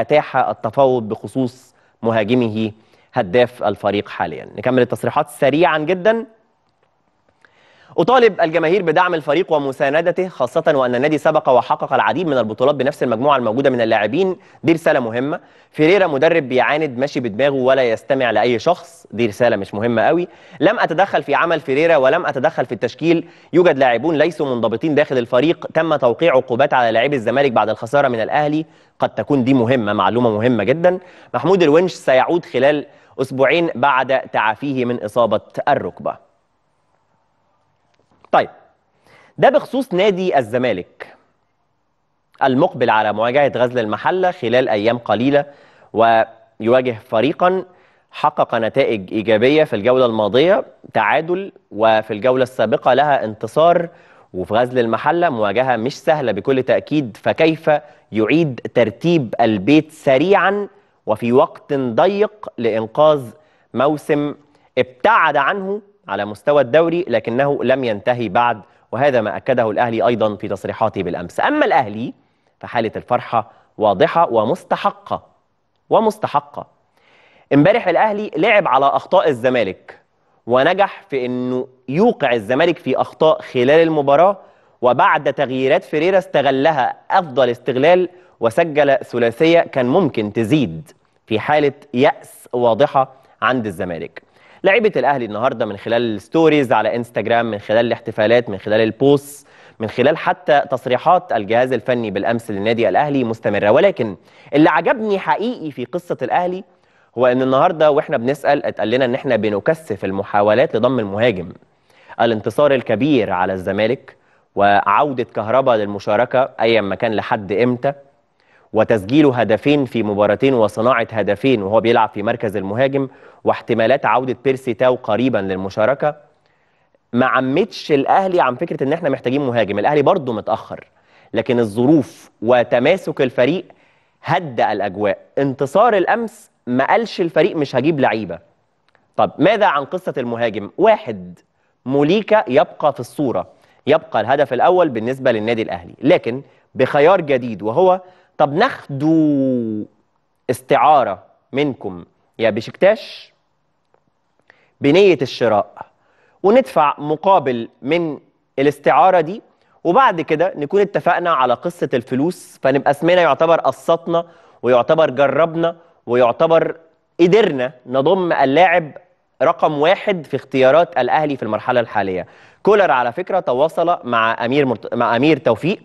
أتاح التفاوض بخصوص مهاجمه هداف الفريق حاليا نكمل التصريحات سريعا جدا أطالب الجماهير بدعم الفريق ومساندته خاصة وأن النادي سبق وحقق العديد من البطولات بنفس المجموعة الموجودة من اللاعبين دي رسالة مهمة فيريرا مدرب بيعاند ماشي بدماغه ولا يستمع لأي شخص دي رسالة مش مهمة قوي لم أتدخل في عمل فيريرا ولم أتدخل في التشكيل يوجد لاعبون ليسوا منضبطين داخل الفريق تم توقيع عقوبات على لاعبي الزمالك بعد الخسارة من الأهلي قد تكون دي مهمة معلومة مهمة جدا محمود الونش سيعود خلال أسبوعين بعد تعافيه من إصابة الركبة طيب ده بخصوص نادي الزمالك المقبل على مواجهة غزل المحلة خلال أيام قليلة ويواجه فريقا حقق نتائج إيجابية في الجولة الماضية تعادل وفي الجولة السابقة لها انتصار وفي غزل المحلة مواجهة مش سهلة بكل تأكيد فكيف يعيد ترتيب البيت سريعا وفي وقت ضيق لإنقاذ موسم ابتعد عنه على مستوى الدوري لكنه لم ينتهي بعد وهذا ما أكده الأهلي أيضا في تصريحاته بالأمس أما الأهلي فحالة الفرحة واضحة ومستحقة ومستحقة امبارح الأهلي لعب على أخطاء الزمالك ونجح في أنه يوقع الزمالك في أخطاء خلال المباراة وبعد تغييرات فيريرا استغلها أفضل استغلال وسجل ثلاثية كان ممكن تزيد في حالة يأس واضحة عند الزمالك لعيبه الاهلي النهارده من خلال الستوريز على انستجرام من خلال الاحتفالات من خلال البوست من خلال حتى تصريحات الجهاز الفني بالامس للنادي الاهلي مستمره ولكن اللي عجبني حقيقي في قصه الاهلي هو ان النهارده واحنا بنسال اتقال لنا ان احنا بنكثف المحاولات لضم المهاجم الانتصار الكبير على الزمالك وعوده كهربا للمشاركه ايا ما كان لحد امتى وتسجيل هدفين في مباراتين وصناعة هدفين وهو بيلعب في مركز المهاجم واحتمالات عودة بيرسي تاو قريبا للمشاركة ما عمتش الأهلي عن فكرة إن إحنا محتاجين مهاجم الأهلي برضه متأخر لكن الظروف وتماسك الفريق هدأ الأجواء انتصار الأمس ما قالش الفريق مش هجيب لعيبة طب ماذا عن قصة المهاجم واحد موليكا يبقى في الصورة يبقى الهدف الأول بالنسبة للنادي الأهلي لكن بخيار جديد وهو طب ناخدوا استعارة منكم يا بشكتاش بنية الشراء وندفع مقابل من الاستعارة دي وبعد كده نكون اتفقنا على قصة الفلوس فنبقى اسمنا يعتبر قسطنا ويعتبر جربنا ويعتبر قدرنا نضم اللاعب رقم واحد في اختيارات الأهلي في المرحلة الحالية كولر على فكرة تواصل مع أمير, مرت... مع أمير توفيق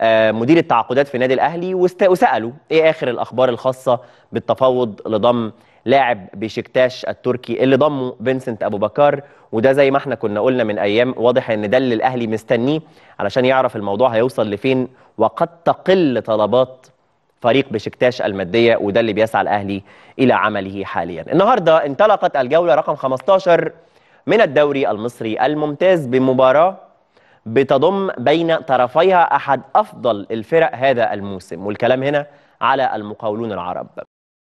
آه، مدير التعاقدات في النادي الاهلي وساله ايه اخر الاخبار الخاصه بالتفاوض لضم لاعب بشكتاش التركي اللي ضمه فينسنت ابو بكر وده زي ما احنا كنا قلنا من ايام واضح ان ده اللي الاهلي مستنيه علشان يعرف الموضوع هيوصل لفين وقد تقل طلبات فريق بشكتاش الماديه وده اللي بيسعى الاهلي الى عمله حاليا. النهارده انطلقت الجوله رقم 15 من الدوري المصري الممتاز بمباراه بتضم بين طرفيها أحد أفضل الفرق هذا الموسم والكلام هنا على المقاولون العرب